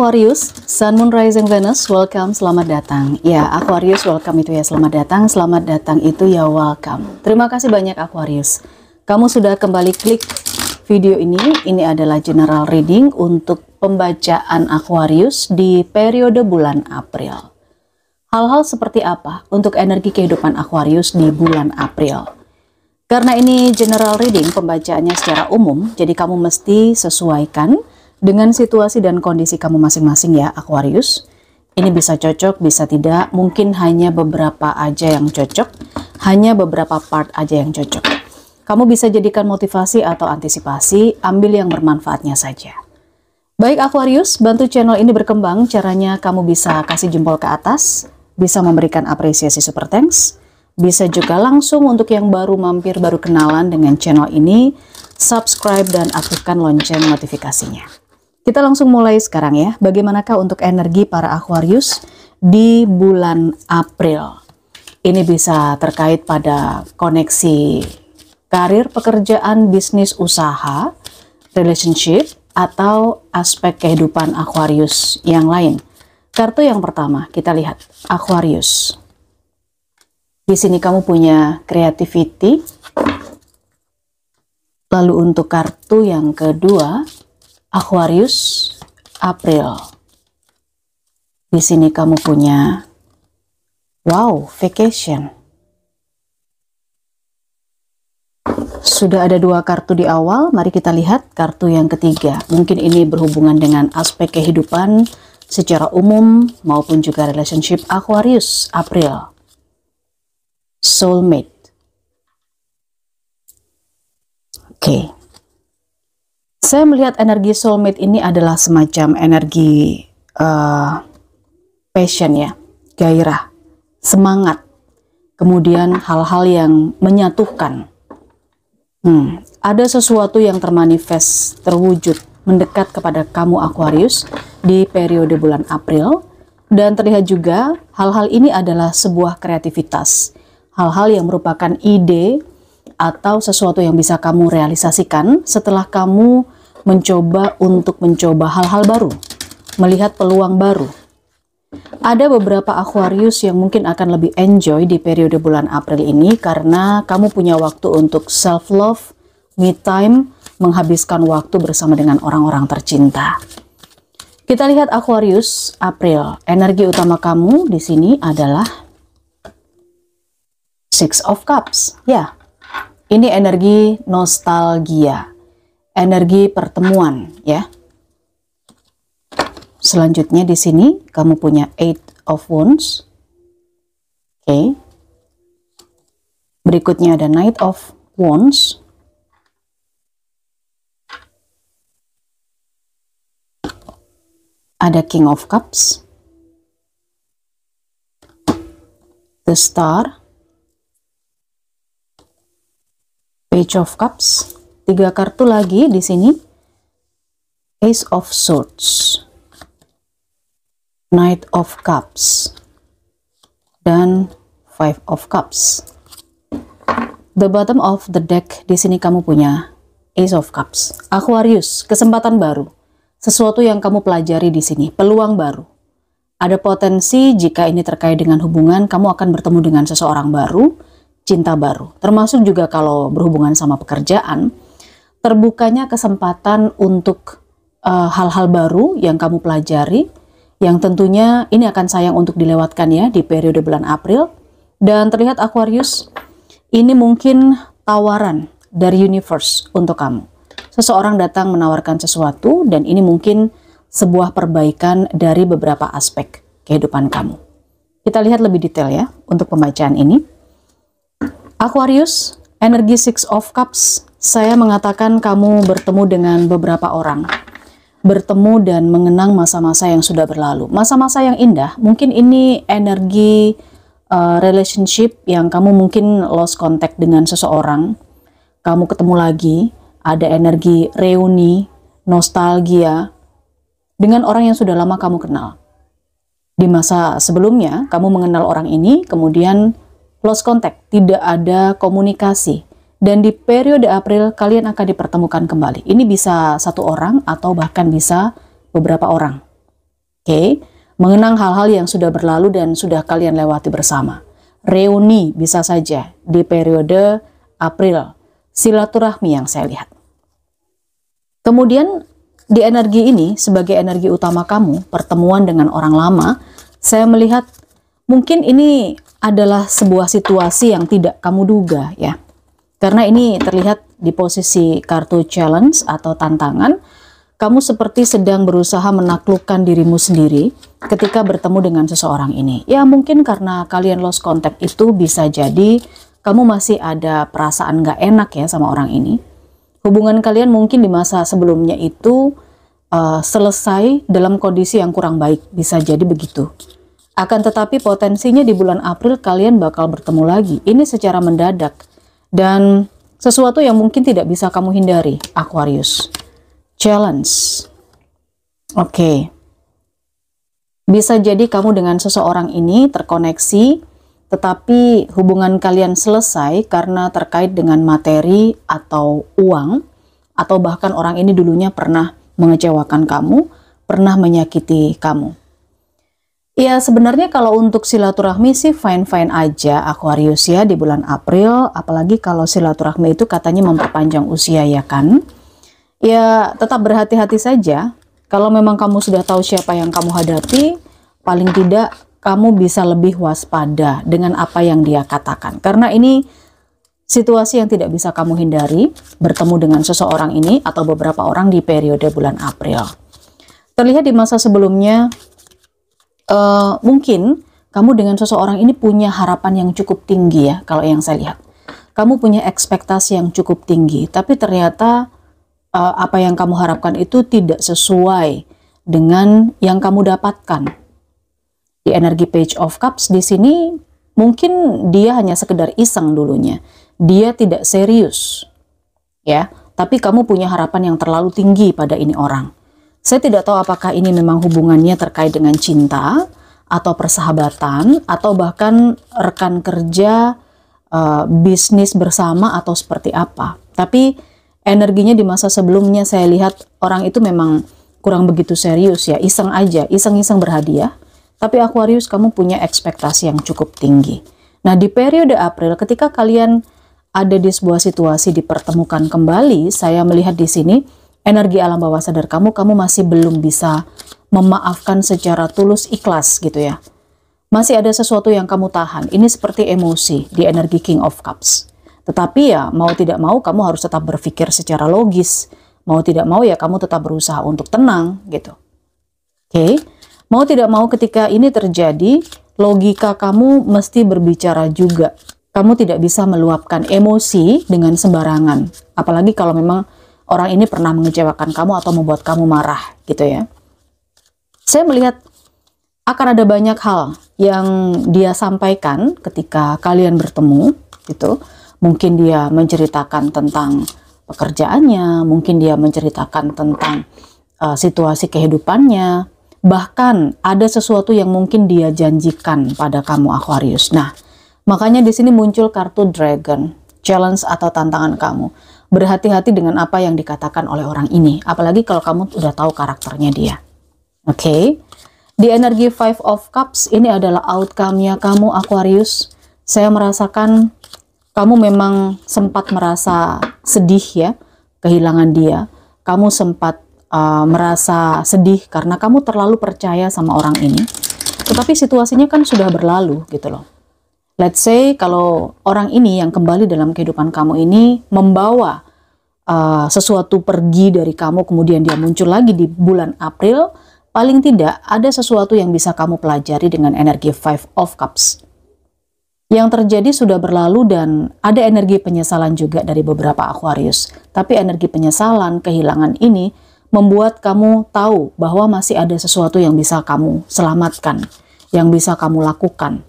Aquarius, Sun Moon Rising Venus, welcome, selamat datang. Ya, Aquarius welcome itu ya selamat datang, selamat datang itu ya welcome. Terima kasih banyak Aquarius. Kamu sudah kembali klik video ini. Ini adalah general reading untuk pembacaan Aquarius di periode bulan April. Hal-hal seperti apa untuk energi kehidupan Aquarius di bulan April? Karena ini general reading pembacaannya secara umum, jadi kamu mesti sesuaikan dengan situasi dan kondisi kamu masing-masing ya Aquarius. Ini bisa cocok, bisa tidak. Mungkin hanya beberapa aja yang cocok, hanya beberapa part aja yang cocok. Kamu bisa jadikan motivasi atau antisipasi, ambil yang bermanfaatnya saja. Baik Aquarius, bantu channel ini berkembang. Caranya kamu bisa kasih jempol ke atas, bisa memberikan apresiasi super thanks, bisa juga langsung untuk yang baru mampir baru kenalan dengan channel ini, subscribe dan aktifkan lonceng notifikasinya. Kita langsung mulai sekarang ya. Bagaimanakah untuk energi para Aquarius di bulan April? Ini bisa terkait pada koneksi karir, pekerjaan, bisnis, usaha, relationship, atau aspek kehidupan Aquarius yang lain. Kartu yang pertama kita lihat Aquarius. Di sini kamu punya creativity. Lalu untuk kartu yang kedua, Aquarius, April. Di sini kamu punya wow, vacation. Sudah ada dua kartu di awal, mari kita lihat kartu yang ketiga. Mungkin ini berhubungan dengan aspek kehidupan secara umum maupun juga relationship Aquarius, April. Soulmate. Oke. Okay saya melihat energi soulmate ini adalah semacam energi uh, passion ya, gairah, semangat, kemudian hal-hal yang menyatukan. Hmm, ada sesuatu yang termanifest, terwujud, mendekat kepada kamu Aquarius di periode bulan April dan terlihat juga hal-hal ini adalah sebuah kreativitas, hal-hal yang merupakan ide atau sesuatu yang bisa kamu realisasikan setelah kamu mencoba untuk mencoba hal-hal baru, melihat peluang baru. Ada beberapa Aquarius yang mungkin akan lebih enjoy di periode bulan April ini karena kamu punya waktu untuk self love, me time, menghabiskan waktu bersama dengan orang-orang tercinta. Kita lihat Aquarius April. Energi utama kamu di sini adalah Six of Cups. Ya. Ini energi nostalgia energi pertemuan ya. Selanjutnya di sini kamu punya Eight of Wands. Oke. Okay. Berikutnya ada Knight of Wands. Ada King of Cups. The Star. Page of Cups tiga kartu lagi di sini Ace of Swords Knight of Cups dan Five of Cups the bottom of the deck di sini kamu punya Ace of Cups Aquarius kesempatan baru sesuatu yang kamu pelajari di sini peluang baru ada potensi jika ini terkait dengan hubungan kamu akan bertemu dengan seseorang baru cinta baru termasuk juga kalau berhubungan sama pekerjaan terbukanya kesempatan untuk eh, hal-hal uh, baru yang kamu pelajari, yang tentunya ini akan sayang untuk dilewatkan ya di periode bulan April. Dan terlihat Aquarius, ini mungkin tawaran dari universe untuk kamu. Seseorang datang menawarkan sesuatu dan ini mungkin sebuah perbaikan dari beberapa aspek kehidupan kamu. Kita lihat lebih detail ya untuk pembacaan ini. Aquarius, energi Six of Cups, saya mengatakan kamu bertemu dengan beberapa orang. Bertemu dan mengenang masa-masa yang sudah berlalu. Masa-masa yang indah, mungkin ini energi uh, relationship yang kamu mungkin lost contact dengan seseorang. Kamu ketemu lagi, ada energi reuni, nostalgia, dengan orang yang sudah lama kamu kenal. Di masa sebelumnya, kamu mengenal orang ini, kemudian lost contact, tidak ada komunikasi, dan di periode April kalian akan dipertemukan kembali. Ini bisa satu orang atau bahkan bisa beberapa orang. Oke, okay? mengenang hal-hal yang sudah berlalu dan sudah kalian lewati bersama. Reuni bisa saja di periode April, silaturahmi yang saya lihat. Kemudian di energi ini sebagai energi utama kamu, pertemuan dengan orang lama, saya melihat mungkin ini adalah sebuah situasi yang tidak kamu duga ya karena ini terlihat di posisi kartu challenge atau tantangan, kamu seperti sedang berusaha menaklukkan dirimu sendiri ketika bertemu dengan seseorang ini. Ya mungkin karena kalian lost contact itu bisa jadi kamu masih ada perasaan gak enak ya sama orang ini. Hubungan kalian mungkin di masa sebelumnya itu uh, selesai dalam kondisi yang kurang baik, bisa jadi begitu. Akan tetapi potensinya di bulan April kalian bakal bertemu lagi. Ini secara mendadak dan sesuatu yang mungkin tidak bisa kamu hindari, Aquarius. Challenge. Oke. Okay. Bisa jadi kamu dengan seseorang ini terkoneksi, tetapi hubungan kalian selesai karena terkait dengan materi atau uang, atau bahkan orang ini dulunya pernah mengecewakan kamu, pernah menyakiti kamu. Ya sebenarnya kalau untuk silaturahmi sih fine-fine aja Aquarius ya di bulan April apalagi kalau silaturahmi itu katanya memperpanjang usia ya kan Ya tetap berhati-hati saja kalau memang kamu sudah tahu siapa yang kamu hadapi paling tidak kamu bisa lebih waspada dengan apa yang dia katakan karena ini situasi yang tidak bisa kamu hindari bertemu dengan seseorang ini atau beberapa orang di periode bulan April Terlihat di masa sebelumnya uh, mungkin kamu dengan seseorang ini punya harapan yang cukup tinggi ya kalau yang saya lihat. Kamu punya ekspektasi yang cukup tinggi, tapi ternyata uh, apa yang kamu harapkan itu tidak sesuai dengan yang kamu dapatkan. Di energi page of cups di sini mungkin dia hanya sekedar iseng dulunya. Dia tidak serius. Ya, tapi kamu punya harapan yang terlalu tinggi pada ini orang. Saya tidak tahu apakah ini memang hubungannya terkait dengan cinta atau persahabatan atau bahkan rekan kerja uh, bisnis bersama atau seperti apa. Tapi energinya di masa sebelumnya saya lihat orang itu memang kurang begitu serius ya, iseng aja, iseng-iseng berhadiah. Tapi Aquarius kamu punya ekspektasi yang cukup tinggi. Nah, di periode April ketika kalian ada di sebuah situasi dipertemukan kembali, saya melihat di sini energi alam bawah sadar kamu, kamu masih belum bisa memaafkan secara tulus ikhlas gitu ya. Masih ada sesuatu yang kamu tahan. Ini seperti emosi di energi King of Cups. Tetapi ya mau tidak mau kamu harus tetap berpikir secara logis. Mau tidak mau ya kamu tetap berusaha untuk tenang gitu. Oke. Okay? Mau tidak mau ketika ini terjadi, logika kamu mesti berbicara juga. Kamu tidak bisa meluapkan emosi dengan sembarangan. Apalagi kalau memang orang ini pernah mengecewakan kamu atau membuat kamu marah gitu ya. Saya melihat akan ada banyak hal yang dia sampaikan ketika kalian bertemu gitu. Mungkin dia menceritakan tentang pekerjaannya, mungkin dia menceritakan tentang uh, situasi kehidupannya, bahkan ada sesuatu yang mungkin dia janjikan pada kamu Aquarius. Nah, makanya di sini muncul kartu dragon, challenge atau tantangan kamu berhati-hati dengan apa yang dikatakan oleh orang ini. Apalagi kalau kamu sudah tahu karakternya dia. Oke. Okay? Di energi Five of Cups, ini adalah outcome-nya kamu Aquarius. Saya merasakan kamu memang sempat merasa sedih ya, kehilangan dia. Kamu sempat uh, merasa sedih karena kamu terlalu percaya sama orang ini. Tetapi situasinya kan sudah berlalu gitu loh. Let's say kalau orang ini yang kembali dalam kehidupan kamu ini membawa uh, sesuatu pergi dari kamu kemudian dia muncul lagi di bulan April, paling tidak ada sesuatu yang bisa kamu pelajari dengan energi Five of Cups. Yang terjadi sudah berlalu dan ada energi penyesalan juga dari beberapa Aquarius. Tapi energi penyesalan, kehilangan ini membuat kamu tahu bahwa masih ada sesuatu yang bisa kamu selamatkan, yang bisa kamu lakukan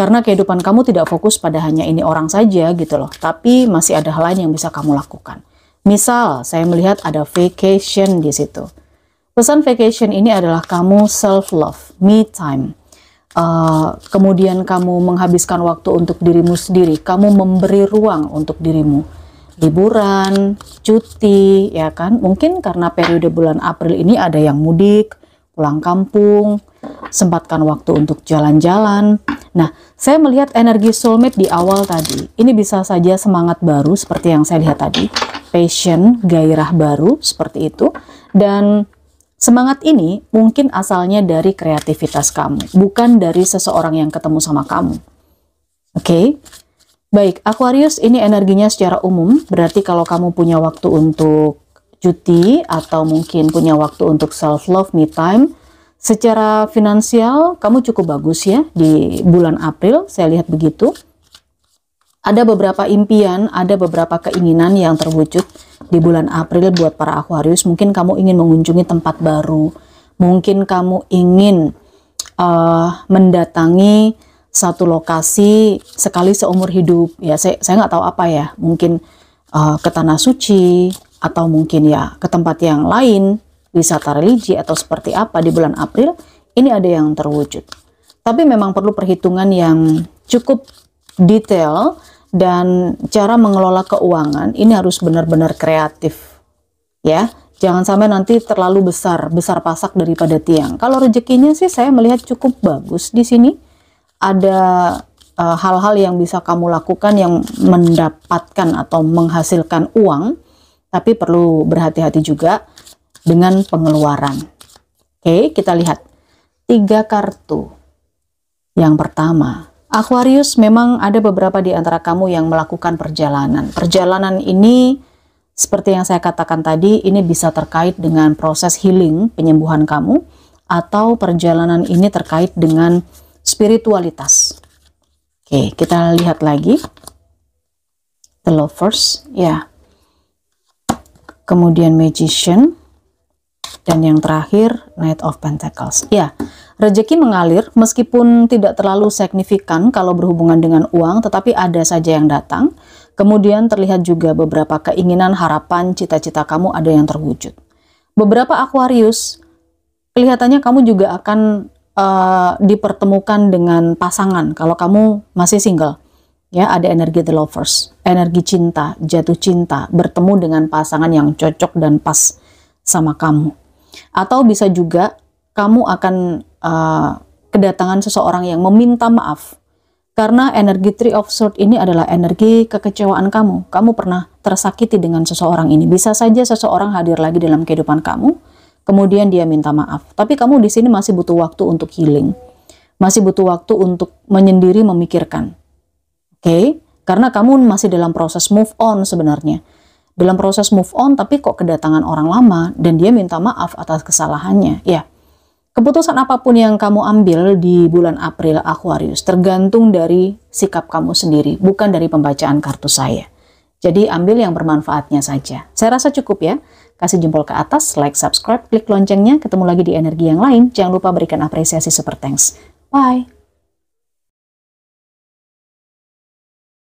karena kehidupan kamu tidak fokus pada hanya ini orang saja gitu loh, tapi masih ada hal lain yang bisa kamu lakukan. Misal, saya melihat ada vacation di situ. Pesan vacation ini adalah kamu self love, me time. Uh, kemudian kamu menghabiskan waktu untuk dirimu sendiri, kamu memberi ruang untuk dirimu. Liburan, cuti, ya kan? Mungkin karena periode bulan April ini ada yang mudik, pulang kampung, sempatkan waktu untuk jalan-jalan, Nah, saya melihat energi soulmate di awal tadi. Ini bisa saja semangat baru seperti yang saya lihat tadi. Passion, gairah baru seperti itu. Dan Semangat ini mungkin asalnya dari kreativitas kamu, bukan dari seseorang yang ketemu sama kamu. Oke, okay? baik. Aquarius ini energinya secara umum, berarti kalau kamu punya waktu untuk cuti atau mungkin punya waktu untuk self love me time, Secara finansial kamu cukup bagus ya di bulan April, saya lihat begitu. Ada beberapa impian, ada beberapa keinginan yang terwujud di bulan April buat para Aquarius. Mungkin kamu ingin mengunjungi tempat baru, mungkin kamu ingin uh, mendatangi satu lokasi sekali seumur hidup. Ya, saya saya nggak tahu apa ya. Mungkin uh, ke tanah suci atau mungkin ya ke tempat yang lain wisata religi atau seperti apa di bulan April, ini ada yang terwujud. Tapi memang perlu perhitungan yang cukup detail dan cara mengelola keuangan ini harus benar-benar kreatif. Ya, jangan sampai nanti terlalu besar, besar pasak daripada tiang. Kalau rezekinya sih saya melihat cukup bagus di sini. Ada eh, hal-hal yang bisa kamu lakukan yang mendapatkan atau menghasilkan uang, tapi perlu berhati-hati juga dengan pengeluaran. Oke, kita lihat. Tiga kartu. Yang pertama, Aquarius memang ada beberapa di antara kamu yang melakukan perjalanan. Perjalanan ini seperti yang saya katakan tadi, ini bisa terkait dengan proses healing penyembuhan kamu atau perjalanan ini terkait dengan spiritualitas. Oke, kita lihat lagi. The Lovers, ya. Kemudian Magician. Dan yang terakhir, Knight of Pentacles. Ya, rejeki mengalir meskipun tidak terlalu signifikan kalau berhubungan dengan uang, tetapi ada saja yang datang. Kemudian terlihat juga beberapa keinginan, harapan, cita-cita kamu ada yang terwujud. Beberapa Aquarius, kelihatannya kamu juga akan uh, dipertemukan dengan pasangan kalau kamu masih single. Ya, ada energi the lovers, energi cinta, jatuh cinta, bertemu dengan pasangan yang cocok dan pas sama kamu. Atau bisa juga kamu akan uh, kedatangan seseorang yang meminta maaf. Karena energi Three of Swords ini adalah energi kekecewaan kamu. Kamu pernah tersakiti dengan seseorang ini. Bisa saja seseorang hadir lagi dalam kehidupan kamu, kemudian dia minta maaf. Tapi kamu di sini masih butuh waktu untuk healing. Masih butuh waktu untuk menyendiri memikirkan. Oke? Okay? Karena kamu masih dalam proses move on sebenarnya dalam proses move on tapi kok kedatangan orang lama dan dia minta maaf atas kesalahannya. Ya, keputusan apapun yang kamu ambil di bulan April Aquarius tergantung dari sikap kamu sendiri, bukan dari pembacaan kartu saya. Jadi ambil yang bermanfaatnya saja. Saya rasa cukup ya. Kasih jempol ke atas, like, subscribe, klik loncengnya, ketemu lagi di energi yang lain. Jangan lupa berikan apresiasi super thanks. Bye!